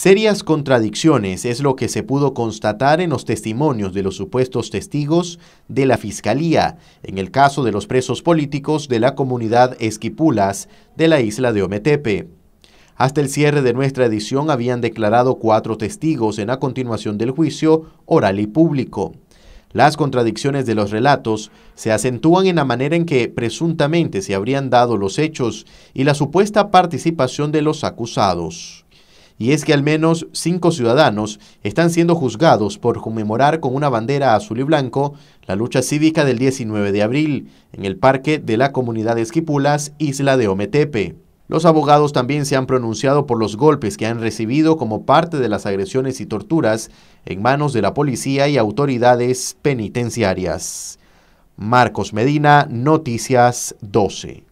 Serias contradicciones es lo que se pudo constatar en los testimonios de los supuestos testigos de la Fiscalía en el caso de los presos políticos de la comunidad Esquipulas de la isla de Ometepe. Hasta el cierre de nuestra edición habían declarado cuatro testigos en la continuación del juicio oral y público. Las contradicciones de los relatos se acentúan en la manera en que presuntamente se habrían dado los hechos y la supuesta participación de los acusados y es que al menos cinco ciudadanos están siendo juzgados por conmemorar con una bandera azul y blanco la lucha cívica del 19 de abril en el Parque de la Comunidad de Esquipulas, isla de Ometepe. Los abogados también se han pronunciado por los golpes que han recibido como parte de las agresiones y torturas en manos de la policía y autoridades penitenciarias. Marcos Medina, Noticias 12.